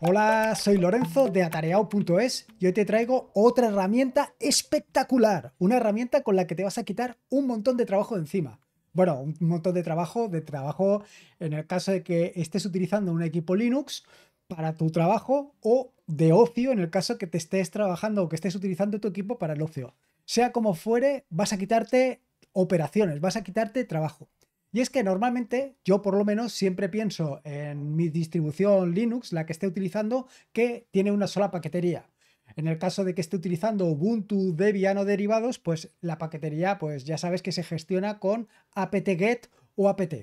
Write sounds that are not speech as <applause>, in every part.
Hola, soy Lorenzo de Atareao.es y hoy te traigo otra herramienta espectacular, una herramienta con la que te vas a quitar un montón de trabajo de encima. Bueno, un montón de trabajo, de trabajo en el caso de que estés utilizando un equipo Linux para tu trabajo o de ocio en el caso que te estés trabajando o que estés utilizando tu equipo para el ocio. Sea como fuere, vas a quitarte operaciones, vas a quitarte trabajo. Y es que normalmente yo por lo menos siempre pienso en mi distribución Linux, la que esté utilizando, que tiene una sola paquetería. En el caso de que esté utilizando Ubuntu, Debian o derivados, pues la paquetería, pues ya sabes que se gestiona con apt-get o apt.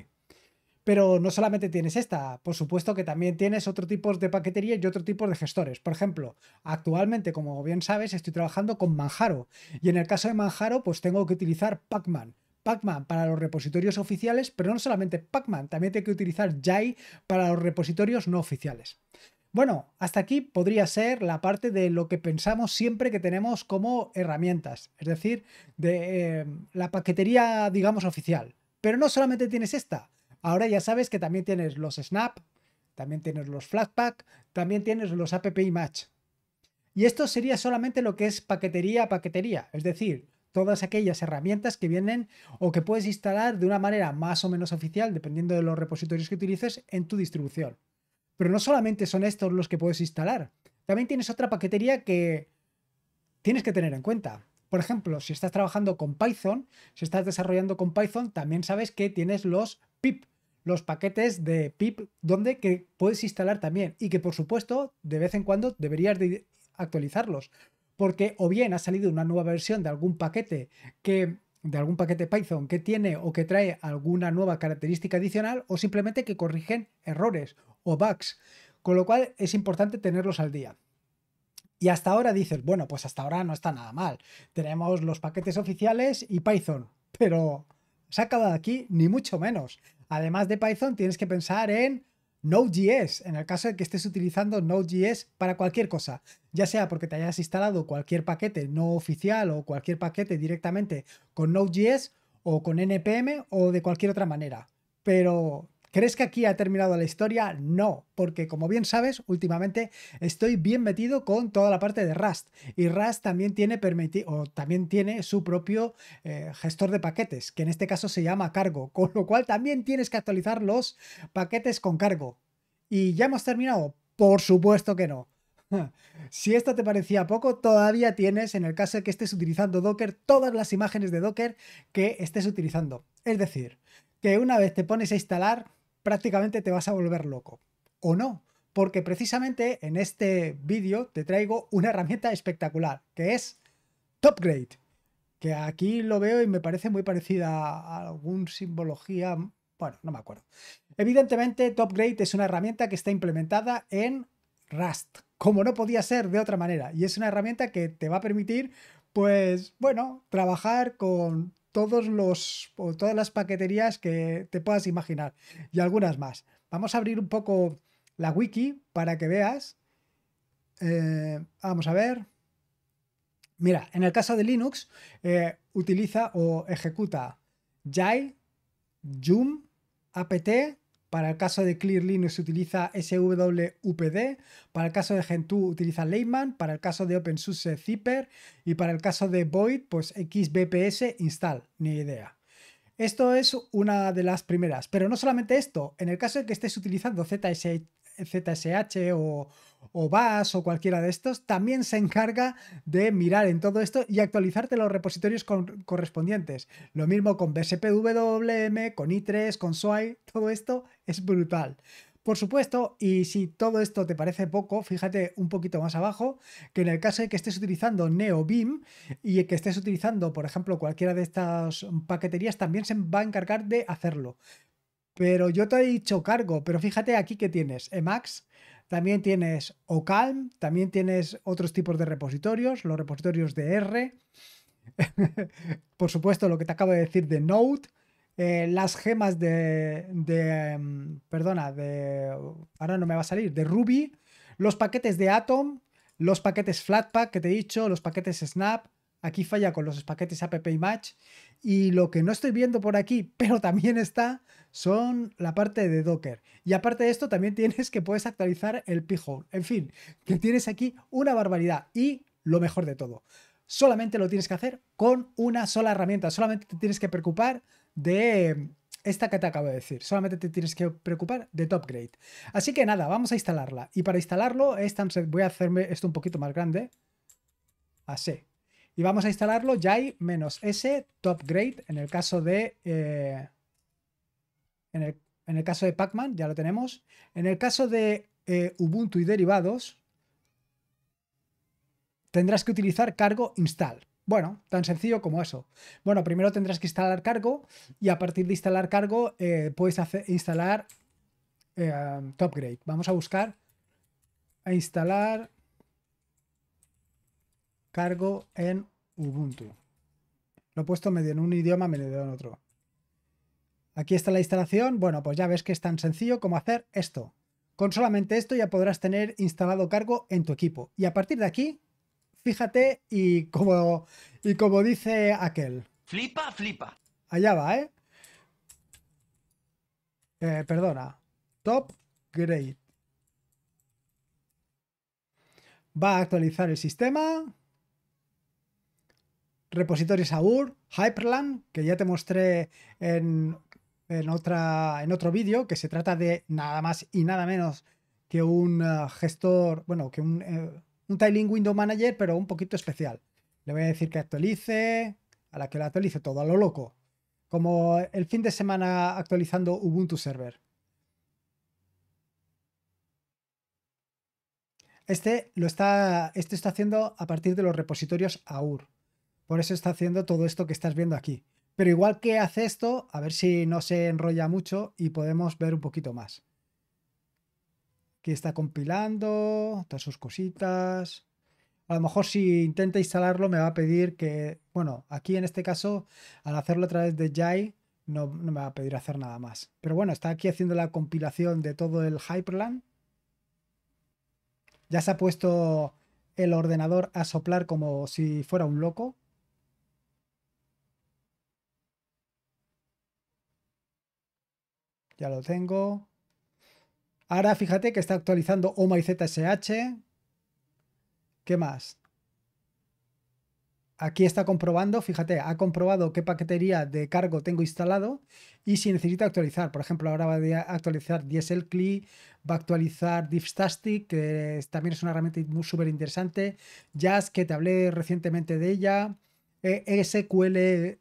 Pero no solamente tienes esta, por supuesto que también tienes otro tipo de paquetería y otro tipo de gestores. Por ejemplo, actualmente, como bien sabes, estoy trabajando con Manjaro. Y en el caso de Manjaro, pues tengo que utilizar Pacman. Pacman para los repositorios oficiales, pero no solamente Pacman, también hay que utilizar Jai para los repositorios no oficiales. Bueno, hasta aquí podría ser la parte de lo que pensamos siempre que tenemos como herramientas, es decir, de eh, la paquetería, digamos, oficial. Pero no solamente tienes esta, ahora ya sabes que también tienes los Snap, también tienes los Flatpak, también tienes los App Match. Y esto sería solamente lo que es paquetería, paquetería, es decir, todas aquellas herramientas que vienen o que puedes instalar de una manera más o menos oficial, dependiendo de los repositorios que utilices, en tu distribución. Pero no solamente son estos los que puedes instalar, también tienes otra paquetería que tienes que tener en cuenta. Por ejemplo, si estás trabajando con Python, si estás desarrollando con Python, también sabes que tienes los pip, los paquetes de pip, donde que puedes instalar también y que por supuesto de vez en cuando deberías de actualizarlos, porque o bien ha salido una nueva versión de algún paquete que de algún paquete Python que tiene o que trae alguna nueva característica adicional o simplemente que corrigen errores o bugs, con lo cual es importante tenerlos al día. Y hasta ahora dices, bueno, pues hasta ahora no está nada mal. Tenemos los paquetes oficiales y Python, pero se ha acabado aquí ni mucho menos. Además de Python, tienes que pensar en Node.js, en el caso de que estés utilizando Node.js para cualquier cosa, ya sea porque te hayas instalado cualquier paquete no oficial o cualquier paquete directamente con Node.js o con NPM o de cualquier otra manera. Pero ¿Crees que aquí ha terminado la historia? No, porque como bien sabes, últimamente estoy bien metido con toda la parte de Rust y Rust también tiene, o también tiene su propio eh, gestor de paquetes, que en este caso se llama cargo, con lo cual también tienes que actualizar los paquetes con cargo. ¿Y ya hemos terminado? Por supuesto que no. <laughs> Si esto te parecía poco, todavía tienes, en el caso de que estés utilizando Docker, todas las imágenes de Docker que estés utilizando. Es decir, que una vez te pones a instalar, prácticamente te vas a volver loco. ¿O no? Porque precisamente en este vídeo te traigo una herramienta espectacular, que es TopGrade, que aquí lo veo y me parece muy parecida a algún simbología, bueno, no me acuerdo. Evidentemente, TopGrade es una herramienta que está implementada en Rust, como no podía ser de otra manera, y es una herramienta que te va a permitir pues bueno, trabajar con todos los o todas las paqueterías que te puedas imaginar y algunas más. Vamos a abrir un poco la wiki para que veas. Eh, vamos a ver. Mira, en el caso de Linux eh, utiliza o ejecuta Jai, Joom, apt, para el caso de Clear Linux se utiliza SWPD. para el caso de Gentoo utiliza Leyman, para el caso de OpenSUSE Zipper y para el caso de Void pues XBPS install, ni idea. Esto es una de las primeras, pero no solamente esto, en el caso de que estés utilizando ZSH ZSH o, o BAS o cualquiera de estos, también se encarga de mirar en todo esto y actualizarte los repositorios correspondientes. Lo mismo con BSPWM, con i3, con SWI, todo esto es brutal. Por supuesto, y si todo esto te parece poco, fíjate un poquito más abajo, que en el caso de que estés utilizando NeoBeam y que estés utilizando, por ejemplo, cualquiera de estas paqueterías, también se va a encargar de hacerlo. Pero yo te he dicho cargo, pero fíjate aquí que tienes Emacs, también tienes OCalm, también tienes otros tipos de repositorios, los repositorios de R, <laughs> por supuesto lo que te acabo de decir de Node, eh, las gemas de, de, em, perdona, de, ahora no me va a salir, de Ruby, los paquetes de Atom, los paquetes Flatpak que te he dicho, los paquetes Snap, Aquí falla con los paquetes app y match. Y lo que no estoy viendo por aquí, <laughs> pero también está, son la parte de Docker. Y aparte de esto, también tienes que puedes actualizar el Hole. En fin, que tienes aquí una barbaridad. Y lo mejor de todo, solamente lo tienes que hacer con una sola herramienta. Solamente te tienes que preocupar de mm, esta que te acabo de decir. Solamente te tienes que preocupar de TopGrade. Así que nada, vamos a instalarla. Y para instalarlo, voy a hacerme esto un poquito más grande. Así. Y vamos a instalarlo yay s topgrade en el caso de... Eh, en, el, caso de Pacman, ya lo tenemos. En el caso de eh, Ubuntu y derivados, tendrás que utilizar cargo install. Bueno, tan sencillo como eso. Bueno, primero tendrás que instalar cargo y a partir de instalar cargo eh, puedes hacer, instalar eh, TopGrade. Vamos a buscar a instalar cargo en Ubuntu. Lo he puesto medio en un idioma, medio en otro. Aquí está la instalación. Bueno, pues ya ves que es tan sencillo como hacer esto. Con solamente esto ya podrás tener instalado cargo en tu equipo. Y a partir de aquí, fíjate y como, y como dice aquel. Flipa, flipa. Allá va, ¿eh? eh perdona. Top Great. Va a actualizar el sistema repositorios AUR, Hyperland, que ya te mostré en, otra, en otro vídeo, que se trata de nada más y nada menos que un eh, gestor, bueno, que un, eh, un Tiling Window Manager, pero un poquito especial. Le voy a decir que actualice, a la que la actualice todo, a lo loco. Como el fin de semana actualizando Ubuntu Server. Este lo está, este está haciendo a partir de los repositorios AUR. Por eso está haciendo todo esto que estás viendo aquí. Pero igual que hace esto, a ver si no se enrolla mucho y podemos ver un poquito más. Aquí está compilando, todas sus cositas. A lo mejor si intenta instalarlo me va a pedir que, bueno, aquí en este caso, al hacerlo a través de Jai, no, no me va a pedir hacer nada más. Pero bueno, está aquí haciendo la compilación de todo el Hyperland. Ya se ha puesto el ordenador a soplar como si fuera un loco. Ya lo tengo. Ahora fíjate que está actualizando OMA y ZSH. ¿Qué más? Aquí está comprobando, fíjate, ha comprobado qué paquetería de cargo tengo instalado y si necesita actualizar. Por ejemplo, ahora va a actualizar Diesel Cli, va a actualizar Divstastic, que también es una herramienta muy súper interesante. Jazz, que te hablé recientemente de ella. E, e SQL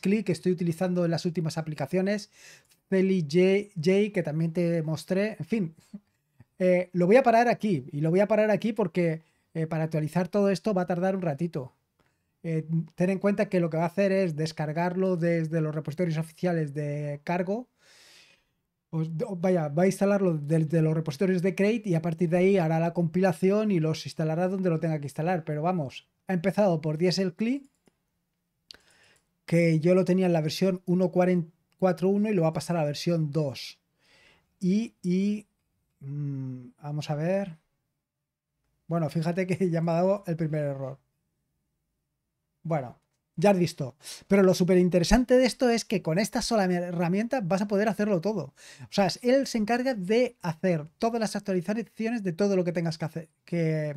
CLI que estoy utilizando en las últimas aplicaciones, Peli que también te mostré. En fin, eh, lo voy a parar aquí. Y lo voy a parar aquí porque eh, para actualizar todo esto va a tardar un ratito. Eh, ten en cuenta que lo que va a hacer es descargarlo desde los repositorios oficiales de cargo. vaya, va a instalarlo desde los repositorios de Crate y a partir de ahí hará la compilación y los instalará donde lo tenga que instalar. Pero vamos, ha empezado por Diesel Cli, que yo lo tenía en la versión 1.40. 4.1 y lo va a pasar a la versión 2. Y, y mm, vamos a ver. Bueno, fíjate que ya me ha dado el primer error. Bueno, ya has visto. Pero lo súper interesante de esto es que con esta sola herramienta vas a poder hacerlo todo. O sea, él se encarga de hacer todas las actualizaciones de todo lo que tengas que, hacer, que,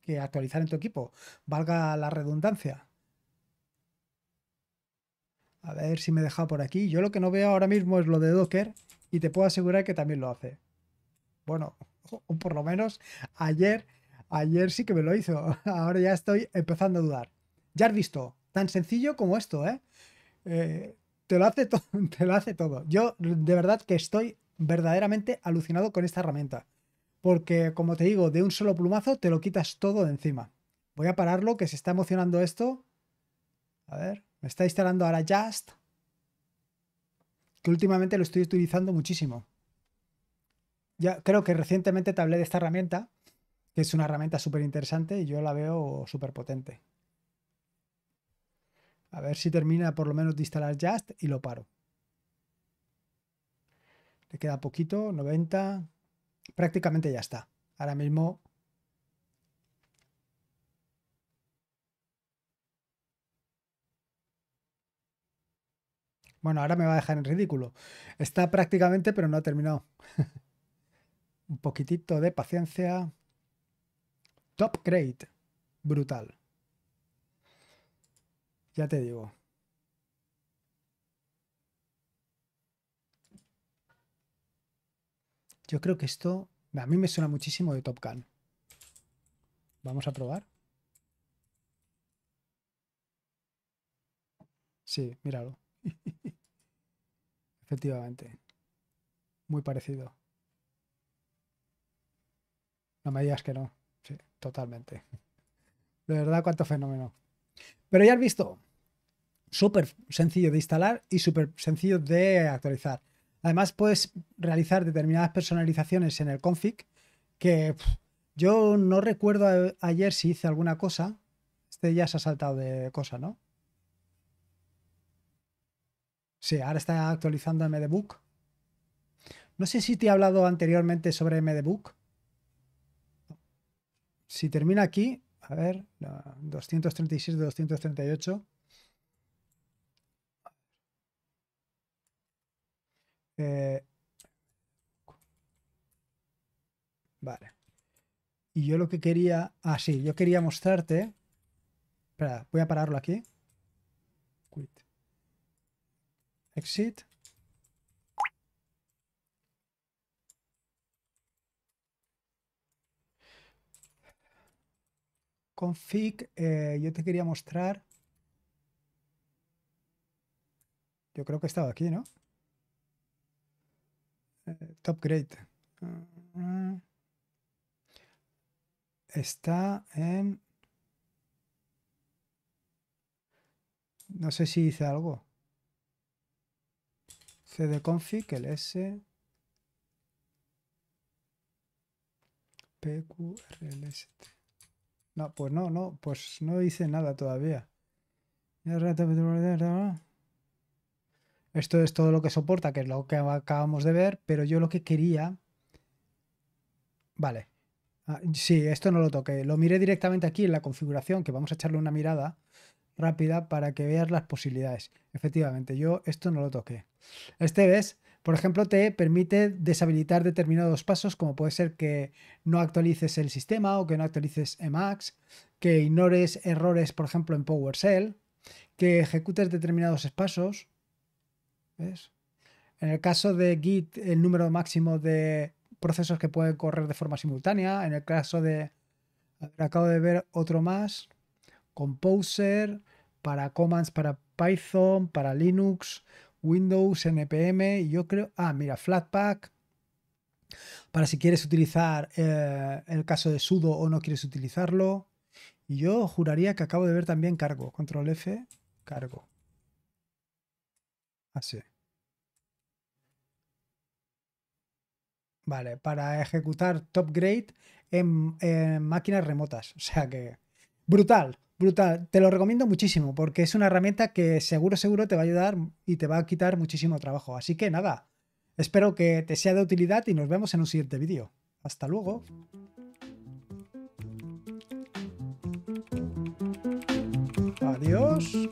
que actualizar en tu equipo. Valga la redundancia. A ver si me deja por aquí. Yo lo que no veo ahora mismo es lo de Docker y te puedo asegurar que también lo hace. Bueno, <laughs> por lo menos ayer, ayer sí que me lo hizo. <laughs> Ahora ya estoy empezando a dudar. Ya has visto, tan sencillo como esto, ¿eh? eh te, lo hace <laughs> te lo hace todo. Yo de verdad que estoy verdaderamente alucinado con esta herramienta. Porque como te digo, de un solo plumazo te lo quitas todo de encima. Voy a pararlo, que se está emocionando esto. A ver. Me está instalando ahora Just, que últimamente lo estoy utilizando muchísimo. Ya creo que recientemente te hablé de esta herramienta, que es una herramienta súper interesante y yo la veo súper potente. A ver si termina por lo menos de instalar Just y lo paro. Le queda poquito, 90. Prácticamente ya está. Ahora mismo Bueno, ahora me va a dejar en ridículo. Está prácticamente, pero no ha terminado. <laughs> Un poquitito de paciencia. Top crate. Brutal. Ya te digo. Yo creo que esto a mí me suena muchísimo de Top Gun. Vamos a probar. Sí, míralo. <laughs> Efectivamente. Muy parecido. No me digas que no. totalmente. De verdad, cuánto fenómeno. Pero ya has visto, súper sencillo de instalar y súper sencillo de actualizar. Además, puedes realizar determinadas personalizaciones en el config que yo no recuerdo ayer si hice alguna cosa. Este ya se ha saltado de cosa, ¿no? Sí, ahora está actualizando MDBook. No sé si te he hablado anteriormente sobre MDBook. Si termina aquí, a ver, 236 de 238. Eh, vale. Y yo lo que quería. Ah, sí, yo quería mostrarte. Espera, voy a pararlo aquí. Exit. Config, eh, yo te quería mostrar. Yo creo que estaba aquí, ¿no? Eh, top grade. Ah. Está en... No sé si hice algo config el s, pqrlst. No, pues no, no, pues no hice nada todavía. Esto es todo lo que soporta, que es lo que acabamos de ver, pero yo lo que quería... Vale. Ah, sí, esto no lo toqué. Lo miré directamente aquí en la configuración, que vamos a echarle una mirada rápida para que veas las posibilidades. Efectivamente, yo esto no lo toqué. Este ves, por ejemplo, te permite deshabilitar determinados pasos, como puede ser que no actualices el sistema o que no actualices Emacs, que ignores errores, por ejemplo, en PowerShell, que ejecutes determinados pasos. ¿Ves? En el caso de Git, el número máximo de procesos que pueden correr de forma simultánea. En el caso de. Acabo de ver otro más. Composer, para commands para Python, para Linux, Windows, NPM, y yo creo, ah, mira, Flatpak, para si quieres utilizar eh, el caso de sudo o no quieres utilizarlo. Y yo juraría que acabo de ver también cargo, control F, cargo. Así. Ah, vale, para ejecutar top grade en máquinas remotas. O sea que... Brutal, Brutal, te lo recomiendo muchísimo porque es una herramienta que seguro, seguro te va a ayudar y te va a quitar muchísimo trabajo. Así que nada, espero que te sea de utilidad y nos vemos en un siguiente vídeo. Hasta luego. Adiós.